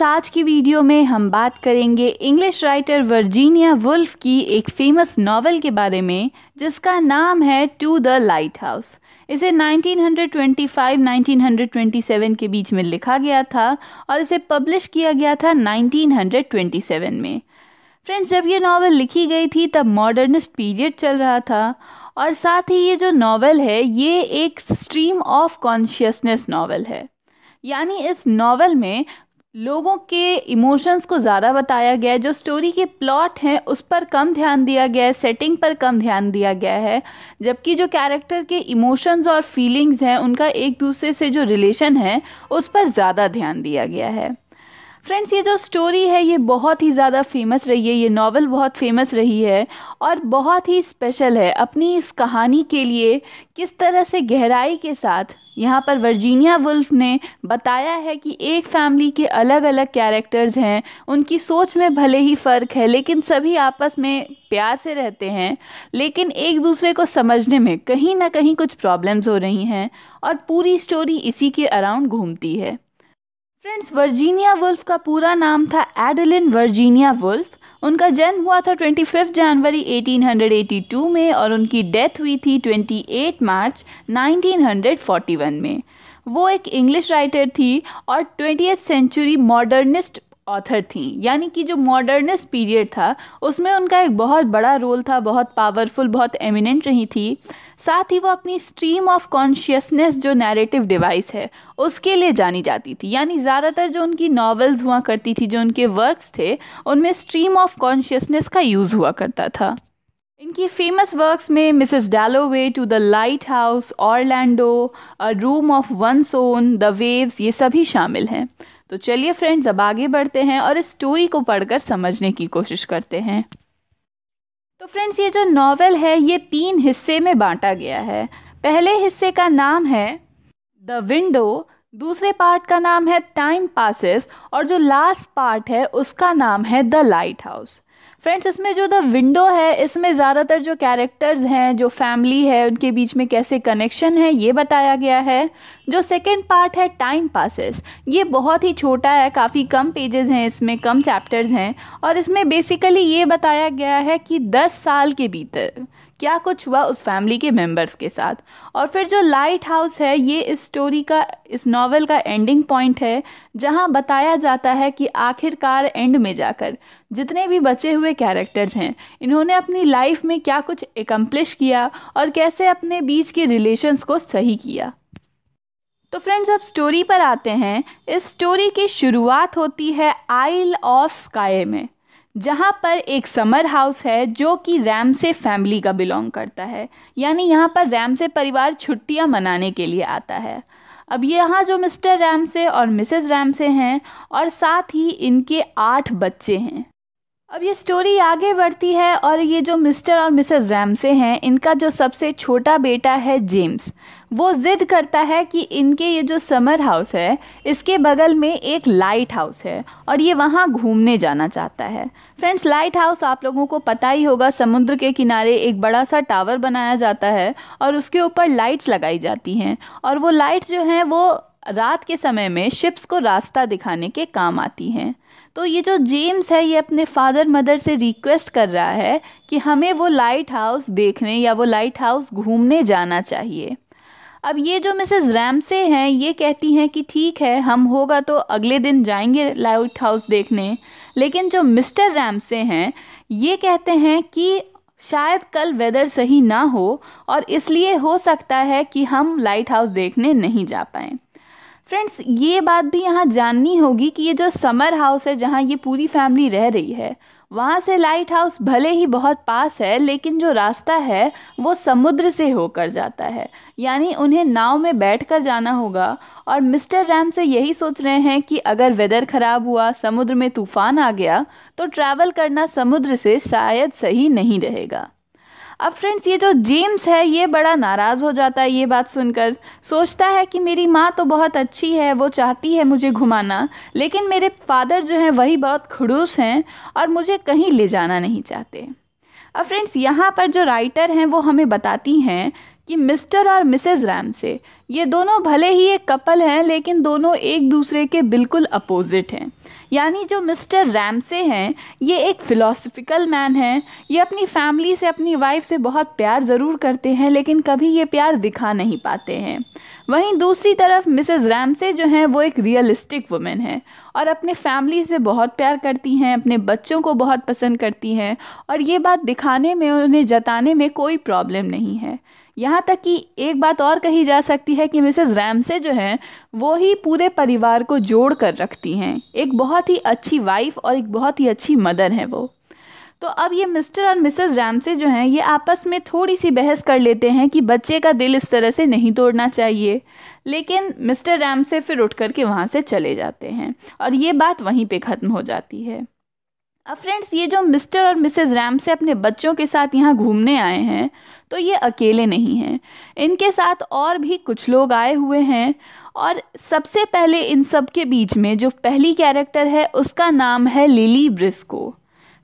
friends आज की video में हम बात करेंगे इंग्लिश राइटर वर्जीनिया वुल्फ की एक फेमस नावल के बारे में जिसका नाम है टू द लाइट हाउस इसे 1925-1927 के बीच में लिखा गया था और इसे पब्लिश किया गया था 1927 में फ्रेंड्स जब ये नावल लिखी गई थी तब मॉडर्निस्ट पीरियड चल रहा था और साथ ही ये जो नावल है ये एक स्ट्रीम ऑफ कॉन्शियसनेस नावल है यानी इस नावल में लोगों के इमोशंस को ज़्यादा बताया गया है जो स्टोरी के प्लॉट हैं उस पर कम ध्यान दिया गया है सेटिंग पर कम ध्यान दिया गया है जबकि जो कैरेक्टर के इमोशंस और फीलिंग्स हैं उनका एक दूसरे से जो रिलेशन है उस पर ज़्यादा ध्यान दिया गया है फ्रेंड्स ये जो स्टोरी है ये बहुत ही ज़्यादा फेमस रही है ये नावल बहुत फेमस रही है और बहुत ही स्पेशल है अपनी इस कहानी के लिए किस तरह से गहराई के साथ यहाँ पर वर्जीनिया वुल्फ ने बताया है कि एक फैमिली के अलग अलग कैरेक्टर्स हैं उनकी सोच में भले ही फ़र्क है लेकिन सभी आपस में प्यार से रहते हैं लेकिन एक दूसरे को समझने में कहीं ना कहीं कुछ प्रॉब्लम्स हो रही हैं और पूरी स्टोरी इसी के अराउंड घूमती है फ्रेंड्स वर्जीनिया वुल्फ का पूरा नाम था एडलिन वर्जीनिया वुल्फ उनका जन्म हुआ था 25 जनवरी 1882 में और उनकी डेथ हुई थी 28 मार्च 1941 में वो एक इंग्लिश राइटर थी और ट्वेंटी सेंचुरी मॉडर्निस्ट ऑथर थीं यानी कि जो मॉडर्निस पीरियड था उसमें उनका एक बहुत बड़ा रोल था बहुत पावरफुल बहुत एमिनेंट रही थी साथ ही वो अपनी स्ट्रीम ऑफ कॉन्शियसनेस जो नैरेटिव डिवाइस है उसके लिए जानी जाती थी यानी ज़्यादातर जो उनकी नॉवेल्स हुआ करती थी जो उनके वर्क्स थे उनमें स्ट्रीम ऑफ कॉन्शियसनेस का यूज़ हुआ करता था इनकी फेमस वर्क्स में Mrs Dalloway to the lighthouse Orlando a room of one's own the waves ये सभी शामिल हैं तो चलिए फ्रेंड्स अब आगे बढ़ते हैं और इस स्टोरी को पढ़कर समझने की कोशिश करते हैं तो फ्रेंड्स ये जो नॉवेल है ये तीन हिस्से में बांटा गया है पहले हिस्से का नाम है द विंडो दूसरे पार्ट का नाम है टाइम पासिस और जो लास्ट पार्ट है उसका नाम है द लाइट हाउस फ्रेंड्स इसमें जो द विंडो है इसमें ज़्यादातर जो कैरेक्टर्स हैं जो फैमिली है उनके बीच में कैसे कनेक्शन है ये बताया गया है जो सेकेंड पार्ट है टाइम पासिस ये बहुत ही छोटा है काफ़ी कम पेजेस हैं इसमें कम चैप्टर्स हैं और इसमें बेसिकली ये बताया गया है कि दस साल के भीतर क्या कुछ हुआ उस फैमिली के मेंबर्स के साथ और फिर जो लाइट हाउस है ये इस स्टोरी का इस नावल का एंडिंग पॉइंट है जहाँ बताया जाता है कि आखिरकार एंड में जाकर जितने भी बचे हुए कैरेक्टर्स हैं इन्होंने अपनी लाइफ में क्या कुछ एकम्प्लिश किया और कैसे अपने बीच के रिलेशंस को सही किया तो फ्रेंड्स अब स्टोरी पर आते हैं इस स्टोरी की शुरुआत होती है आइल ऑफ स्काई में जहाँ पर एक समर हाउस है जो कि रैमसे फैमिली का बिलोंग करता है यानी यहाँ पर रैमसे परिवार छुट्टियाँ मनाने के लिए आता है अब यहाँ जो मिस्टर रैमसे और मिसेस रैमसे हैं और साथ ही इनके आठ बच्चे हैं अब ये स्टोरी आगे बढ़ती है और ये जो मिस्टर और मिसेस रैमसे हैं इनका जो सबसे छोटा बेटा है जेम्स वो ज़िद करता है कि इनके ये जो समर हाउस है इसके बगल में एक लाइट हाउस है और ये वहाँ घूमने जाना चाहता है फ्रेंड्स लाइट हाउस आप लोगों को पता ही होगा समुद्र के किनारे एक बड़ा सा टावर बनाया जाता है और उसके ऊपर लाइट्स लगाई जाती हैं और वो लाइट जो हैं वो रात के समय में शिप्स को रास्ता दिखाने के काम आती हैं तो ये जो जेम्स है ये अपने फादर मदर से रिक्वेस्ट कर रहा है कि हमें वो लाइट हाउस देखने या वो लाइट हाउस घूमने जाना चाहिए अब ये जो मिसेस रैमसे हैं ये कहती हैं कि ठीक है हम होगा तो अगले दिन जाएंगे लाइट हाउस देखने लेकिन जो मिस्टर रैमसे हैं ये कहते हैं कि शायद कल वेदर सही ना हो और इसलिए हो सकता है कि हम लाइट हाउस देखने नहीं जा पाएँ फ्रेंड्स ये बात भी यहाँ जाननी होगी कि ये जो समर हाउस है जहाँ ये पूरी फैमिली रह रही है वहाँ से लाइट हाउस भले ही बहुत पास है लेकिन जो रास्ता है वो समुद्र से होकर जाता है यानी उन्हें नाव में बैठकर जाना होगा और मिस्टर रैम से यही सोच रहे हैं कि अगर वेदर ख़राब हुआ समुद्र में तूफ़ान आ गया तो ट्रैवल करना समुद्र से शायद सही नहीं रहेगा अब फ्रेंड्स ये जो जेम्स है ये बड़ा नाराज़ हो जाता है ये बात सुनकर सोचता है कि मेरी माँ तो बहुत अच्छी है वो चाहती है मुझे घुमाना लेकिन मेरे फादर जो हैं वही बहुत खड़ूस हैं और मुझे कहीं ले जाना नहीं चाहते अब फ्रेंड्स यहाँ पर जो राइटर हैं वो हमें बताती हैं कि मिस्टर और रैम से ये दोनों भले ही एक कपल हैं लेकिन दोनों एक दूसरे के बिल्कुल अपोजिट हैं यानी जो मिस्टर से हैं ये एक फ़िलोसफिकल मैन हैं ये अपनी फैमिली से अपनी वाइफ से बहुत प्यार ज़रूर करते हैं लेकिन कभी ये प्यार दिखा नहीं पाते हैं वहीं दूसरी तरफ मिसेस से जो हैं वो एक रियलिस्टिक वुमेन है और अपने फैमिली से बहुत प्यार करती हैं अपने बच्चों को बहुत पसंद करती हैं और ये बात दिखाने में उन्हें जताने में कोई प्रॉब्लम नहीं है यहाँ तक कि एक बात और कही जा सकती है कि मिसेस रैमसे जो हैं वो ही पूरे परिवार को जोड़ कर रखती हैं एक बहुत ही अच्छी वाइफ और एक बहुत ही अच्छी मदर हैं वो तो अब ये मिस्टर और मिसेस रैमसे जो हैं ये आपस में थोड़ी सी बहस कर लेते हैं कि बच्चे का दिल इस तरह से नहीं तोड़ना चाहिए लेकिन मिस्टर रैमसे फिर उठ करके वहाँ से चले जाते हैं और ये बात वहीं पे ख़त्म हो जाती है अब फ्रेंड्स ये जो मिस्टर और रैम से अपने बच्चों के साथ यहाँ घूमने आए हैं तो ये अकेले नहीं हैं इनके साथ और भी कुछ लोग आए हुए हैं और सबसे पहले इन सब के बीच में जो पहली कैरेक्टर है उसका नाम है लिली ब्रिस्को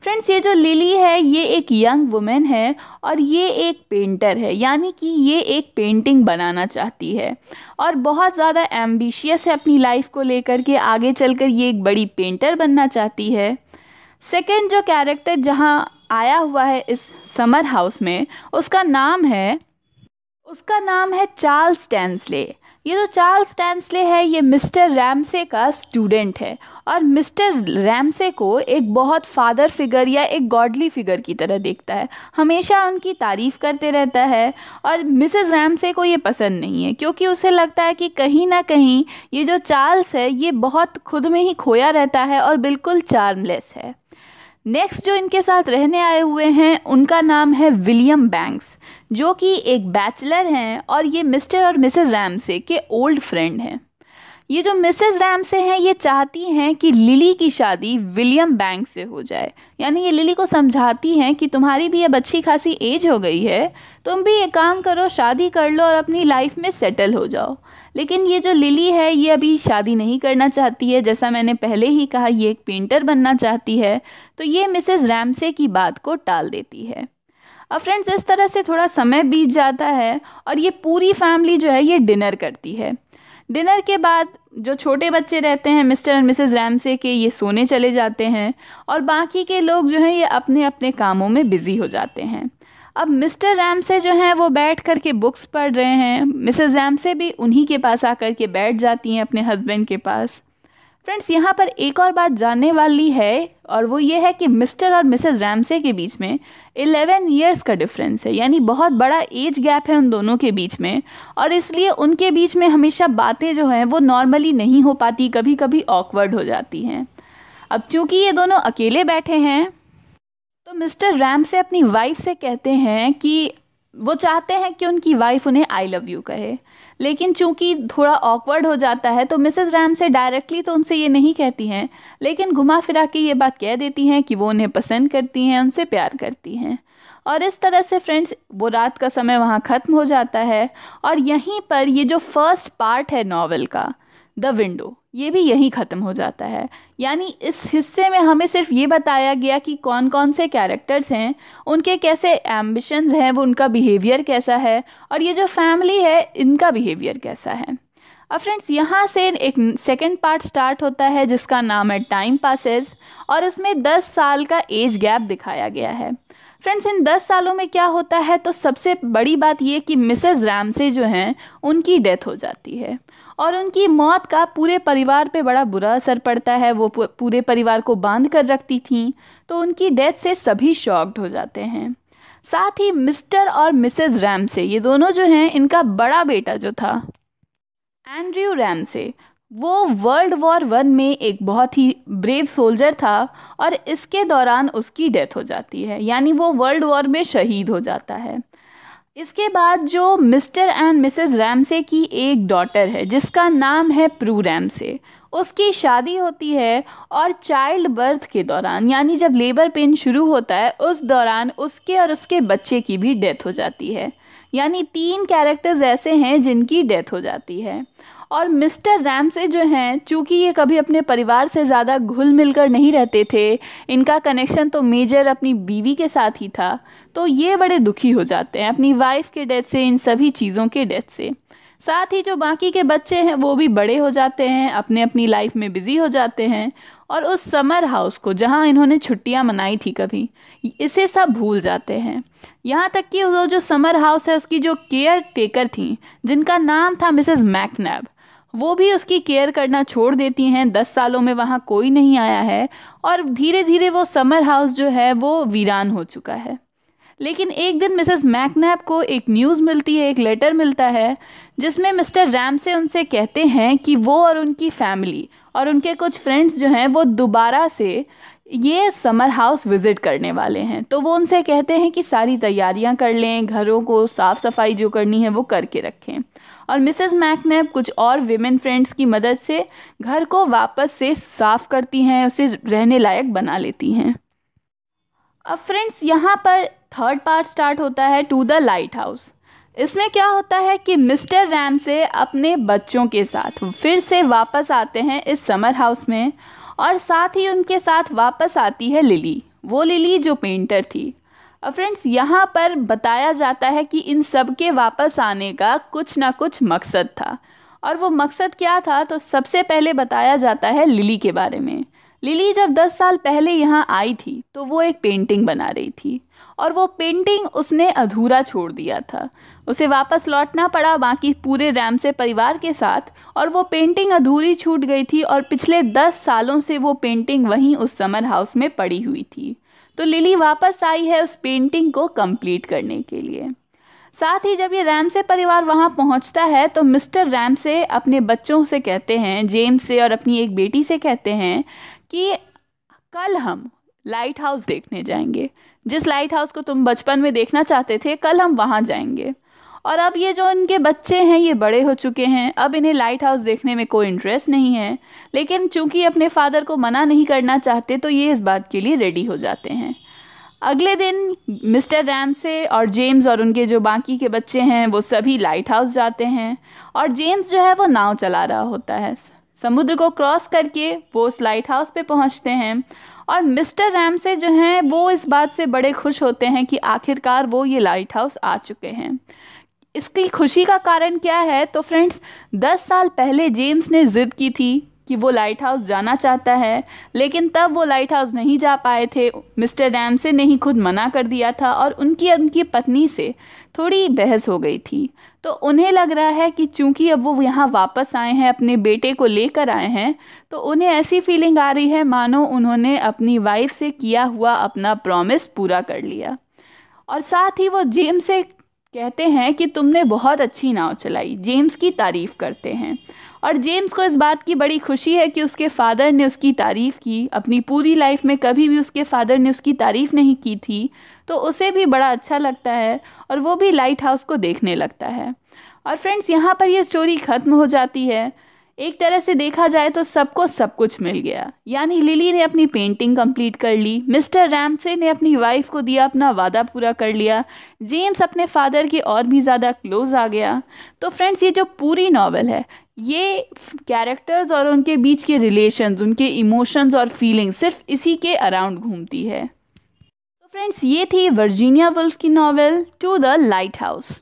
फ्रेंड्स ये जो लिली है ये एक यंग वुमेन है और ये एक पेंटर है यानी कि ये एक पेंटिंग बनाना चाहती है और बहुत ज़्यादा एम्बिशियस है अपनी लाइफ को लेकर के आगे चलकर ये एक बड़ी पेंटर बनना चाहती है सेकेंड जो कैरेक्टर जहाँ आया हुआ है इस समर हाउस में उसका नाम है उसका नाम है चार्ल्स टैंसले ये जो चार्ल्स टैंसले है ये मिस्टर रैमसे का स्टूडेंट है और मिस्टर रैमसे को एक बहुत फादर फिगर या एक गॉडली फिगर की तरह देखता है हमेशा उनकी तारीफ़ करते रहता है और मिसेस रैमसे को ये पसंद नहीं है क्योंकि उसे लगता है कि कहीं ना कहीं ये जो चार्ल्स है ये बहुत खुद में ही खोया रहता है और बिल्कुल चार्मलेस है नेक्स्ट जो इनके साथ रहने आए हुए हैं उनका नाम है विलियम बैंक्स जो कि एक बैचलर हैं और ये मिस्टर और मिसेस रैमसे के ओल्ड फ्रेंड हैं ये जो रैम रैमसे हैं ये चाहती हैं कि लिली की शादी विलियम बैंक से हो जाए यानी ये लिली को समझाती हैं कि तुम्हारी भी अब अच्छी खासी एज हो गई है तुम भी ये काम करो शादी कर लो और अपनी लाइफ में सेटल हो जाओ लेकिन ये जो लिली है ये अभी शादी नहीं करना चाहती है जैसा मैंने पहले ही कहा ये एक पेंटर बनना चाहती है तो ये मिसेज रैमसे की बात को टाल देती है अब फ्रेंड्स इस तरह से थोड़ा समय बीत जाता है और ये पूरी फैमिली जो है ये डिनर करती है डिनर के बाद जो छोटे बच्चे रहते हैं मिस्टर एंड मिसेस रैमसे के ये सोने चले जाते हैं और बाकी के लोग जो हैं ये अपने अपने कामों में बिज़ी हो जाते हैं अब मिस्टर रैमसे जो हैं वो बैठ कर के बुक्स पढ़ रहे हैं मिसेस रैमसे भी उन्हीं के पास आकर के बैठ जाती हैं अपने हस्बैंड के पास फ्रेंड्स यहाँ पर एक और बात जानने वाली है और वो ये है कि मिस्टर और मिसेस रैमसे के बीच में 11 इयर्स का डिफरेंस है यानी बहुत बड़ा एज गैप है उन दोनों के बीच में और इसलिए उनके बीच में हमेशा बातें जो हैं वो नॉर्मली नहीं हो पाती कभी कभी ऑकवर्ड हो जाती हैं अब चूँकि ये दोनों अकेले बैठे हैं तो मिस्टर रैम से अपनी वाइफ से कहते हैं कि वो चाहते हैं कि उनकी वाइफ उन्हें आई लव यू कहे लेकिन चूंकि थोड़ा ऑकवर्ड हो जाता है तो मिसेस रैम से डायरेक्टली तो उनसे ये नहीं कहती हैं लेकिन घुमा फिरा के ये बात कह देती हैं कि वो उन्हें पसंद करती हैं उनसे प्यार करती हैं और इस तरह से फ्रेंड्स वो रात का समय वहाँ ख़त्म हो जाता है और यहीं पर ये जो फर्स्ट पार्ट है नावल का द विंडो ये भी यहीं ख़त्म हो जाता है यानी इस हिस्से में हमें सिर्फ ये बताया गया कि कौन कौन से कैरेक्टर्स हैं उनके कैसे एम्बिशंस हैं वो उनका बिहेवियर कैसा है और ये जो फैमिली है इनका बिहेवियर कैसा है अब फ्रेंड्स यहाँ से एक सेकेंड पार्ट स्टार्ट होता है जिसका नाम है टाइम पासिस और इसमें दस साल का एज गैप दिखाया गया है फ्रेंड्स इन दस सालों में क्या होता है तो सबसे बड़ी बात ये कि मिसेस से जो हैं उनकी डेथ हो जाती है और उनकी मौत का पूरे परिवार पे बड़ा बुरा असर पड़ता है वो पूरे परिवार को बांध कर रखती थीं तो उनकी डेथ से सभी शॉक्ड हो जाते हैं साथ ही मिस्टर और मिसेस रैमसे ये दोनों जो हैं इनका बड़ा बेटा जो था एंड्रयू रैमसे वो वर्ल्ड वॉर वन में एक बहुत ही ब्रेव सोल्जर था और इसके दौरान उसकी डेथ हो जाती है यानी वो वर्ल्ड वॉर में शहीद हो जाता है इसके बाद जो मिस्टर एंड मिसेस रैमसे की एक डॉटर है जिसका नाम है प्रू रैमसे उसकी शादी होती है और चाइल्ड बर्थ के दौरान यानी जब लेबर पेन शुरू होता है उस दौरान उसके और उसके बच्चे की भी डेथ हो जाती है यानी तीन कैरेक्टर्स ऐसे हैं जिनकी डेथ हो जाती है और मिस्टर रैमसे जो हैं चूँकि ये कभी अपने परिवार से ज़्यादा घुल मिल कर नहीं रहते थे इनका कनेक्शन तो मेजर अपनी बीवी के साथ ही था तो ये बड़े दुखी हो जाते हैं अपनी वाइफ के डेथ से इन सभी चीज़ों के डेथ से साथ ही जो बाकी के बच्चे हैं वो भी बड़े हो जाते हैं अपने अपनी लाइफ में बिज़ी हो जाते हैं और उस समर हाउस को जहाँ इन्होंने छुट्टियाँ मनाई थी कभी इसे सब भूल जाते हैं यहाँ तक कि वो जो समर हाउस है उसकी जो केयर टेकर थी जिनका नाम था मिसेस मैकनैब वो भी उसकी केयर करना छोड़ देती हैं दस सालों में वहाँ कोई नहीं आया है और धीरे धीरे वो समर हाउस जो है वो वीरान हो चुका है लेकिन एक दिन मिसेस मैकनैप को एक न्यूज़ मिलती है एक लेटर मिलता है जिसमें मिस्टर रैम से उनसे कहते हैं कि वो और उनकी फैमिली और उनके कुछ फ्रेंड्स जो हैं वो दोबारा से ये समर हाउस विज़िट करने वाले हैं तो वो उनसे कहते हैं कि सारी तैयारियां कर लें घरों को साफ़ सफाई जो करनी है वो करके रखें और मिसेस मैकनेप कुछ और विमेन फ्रेंड्स की मदद से घर को वापस से साफ़ करती हैं उसे रहने लायक बना लेती हैं अब फ्रेंड्स यहाँ पर थर्ड पार्ट स्टार्ट होता है टू द लाइट हाउस इसमें क्या होता है कि मिस्टर रैम से अपने बच्चों के साथ फिर से वापस आते हैं इस समर हाउस में और साथ ही उनके साथ वापस आती है लिली वो लिली जो पेंटर थी और फ्रेंड्स यहाँ पर बताया जाता है कि इन सब के वापस आने का कुछ ना कुछ मकसद था और वो मकसद क्या था तो सबसे पहले बताया जाता है लिली के बारे में लिली जब 10 साल पहले यहाँ आई थी तो वो एक पेंटिंग बना रही थी और वो पेंटिंग उसने अधूरा छोड़ दिया था उसे वापस लौटना पड़ा बाकी पूरे रैम से परिवार के साथ और वो पेंटिंग अधूरी छूट गई थी और पिछले दस सालों से वो पेंटिंग वहीं उस समर हाउस में पड़ी हुई थी तो लिली वापस आई है उस पेंटिंग को कंप्लीट करने के लिए साथ ही जब ये रैमसे परिवार वहाँ पहुँचता है तो मिस्टर रैमसे अपने बच्चों से कहते हैं जेम्स से और अपनी एक बेटी से कहते हैं कि कल हम लाइट हाउस देखने जाएंगे जिस लाइट हाउस को तुम बचपन में देखना चाहते थे कल हम वहाँ जाएंगे और अब ये जो इनके बच्चे हैं ये बड़े हो चुके हैं अब इन्हें लाइट हाउस देखने में कोई इंटरेस्ट नहीं है लेकिन चूंकि अपने फादर को मना नहीं करना चाहते तो ये इस बात के लिए रेडी हो जाते हैं अगले दिन मिस्टर रैमसे और जेम्स और उनके जो बाकी के बच्चे हैं वो सभी लाइट हाउस जाते हैं और जेम्स जो है वो नाव चला रहा होता है समुद्र को क्रॉस करके वो उस लाइट हाउस पे पहुंचते हैं और मिस्टर रैम से जो हैं वो इस बात से बड़े खुश होते हैं कि आखिरकार वो ये लाइट हाउस आ चुके हैं इसकी खुशी का कारण क्या है तो फ्रेंड्स दस साल पहले जेम्स ने ज़िद की थी कि वो लाइट हाउस जाना चाहता है लेकिन तब वो लाइट हाउस नहीं जा पाए थे मिस्टर रैम से नहीं खुद मना कर दिया था और उनकी उनकी पत्नी से थोड़ी बहस हो गई थी तो उन्हें लग रहा है कि चूंकि अब वो यहाँ वापस आए हैं अपने बेटे को लेकर आए हैं तो उन्हें ऐसी फीलिंग आ रही है मानो उन्होंने अपनी वाइफ से किया हुआ अपना प्रॉमिस पूरा कर लिया और साथ ही वो जेम्स से कहते हैं कि तुमने बहुत अच्छी नाव चलाई जेम्स की तारीफ़ करते हैं और जेम्स को इस बात की बड़ी खुशी है कि उसके फादर ने उसकी तारीफ़ की अपनी पूरी लाइफ में कभी भी उसके फादर ने उसकी तारीफ़ नहीं की थी तो उसे भी बड़ा अच्छा लगता है और वो भी लाइट हाउस को देखने लगता है और फ्रेंड्स यहाँ पर ये स्टोरी ख़त्म हो जाती है एक तरह से देखा जाए तो सबको सब कुछ मिल गया यानी लिली ने अपनी पेंटिंग कंप्लीट कर ली मिस्टर रैमसे ने अपनी वाइफ को दिया अपना वादा पूरा कर लिया जेम्स अपने फादर के और भी ज़्यादा क्लोज आ गया तो फ्रेंड्स ये जो पूरी नावल है ये कैरेक्टर्स और उनके बीच के रिलेशंस उनके इमोशंस और फीलिंग्स सिर्फ इसी के अराउंड घूमती है फ्रेंड्स ये थी वर्जीनिया वुल्फ की novel to the light house